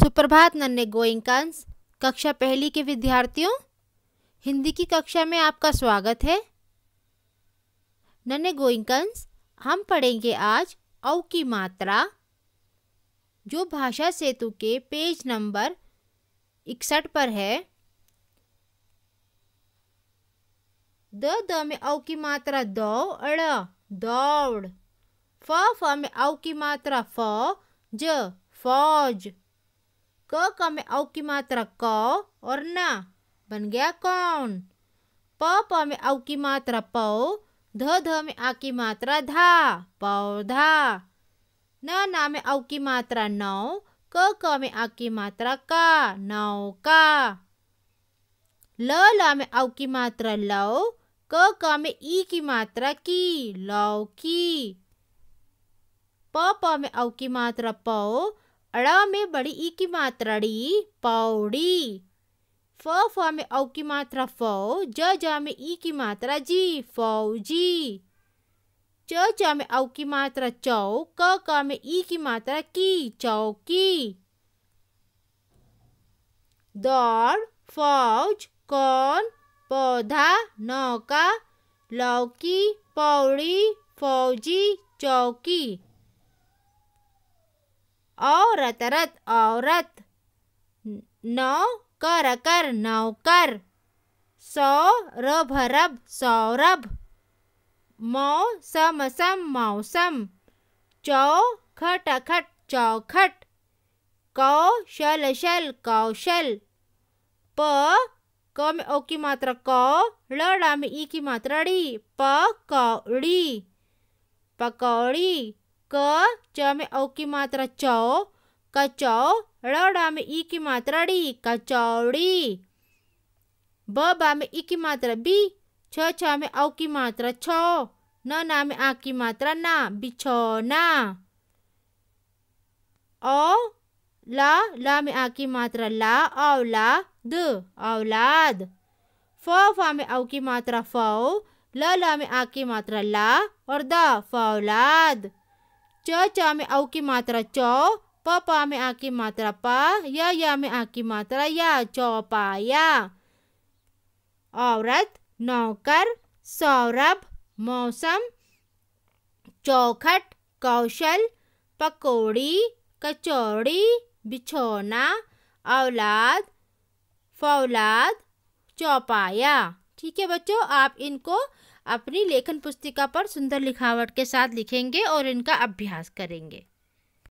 सुप्रभात नन्हे गोइंकांस कक्षा पहली के विद्यार्थियों हिंदी की कक्षा में आपका स्वागत है नन्हे गोइंकंस हम पढ़ेंगे आज औ की मात्रा जो भाषा सेतु के पेज नंबर इकसठ पर है द द में औ की मात्रा दौ अड़ दौड़ फ फ में औ की मात्रा फ ज फौज क क में औ की मात्रा क और न बन गया कौन प प में औ की मात्रा पौ ध ध में आ की मात्रा धा पौधा न ना में औ की मात्रा नौ क क में आ की मात्रा का का ल ल में औ की मात्रा लौ क क में ई की मात्रा की लौकी प प में औ की मात्रा पौ अड़ा में बड़ी ई की मात्रा डी पौड़ी फ फ में औ की मात्रा फौ ज ज में ई की मात्रा जी फौजी च च में औ की मात्रा चौ क क में ई की मात्रा की चौकी दौड़ फौज कौन पौधा नौका लौकी पौड़ी फौजी चौकी औरत रत औरत नौ कर कर नौकर सौ रभ रभ सौरभ मौ सम सम मौसम चौ खट खट चौखट कौ शल शल कौशल प क में ओ की मात्रा क लड़ा में ई की मात्रा डी कौड़ी पकौड़ी क च में औ की मात्रा चौ कचौ रड़ा में ई की मात्रा डी कचौड़ी ब बा में ई की मात्रा बी छ छ में औ की मात्रा छ न ना में आ की मात्रा ना बिछौना ओ ला ला में आ की मात्रा ला औला द औलाद फ फा में औ की मात्रा फ ल ला में आ की मात्रा ला और द फौलाद चा में औ की मात्रा च प प में आ की मात्रा पा य या में आ की मात्रा या चौपाया औरत नौकर सौरभ मौसम चौखट कौशल पकौड़ी कचौड़ी बिछौना औलाद फौलाद चौपाया ठीक है बच्चों आप इनको अपनी लेखन पुस्तिका पर सुंदर लिखावट के साथ लिखेंगे और इनका अभ्यास करेंगे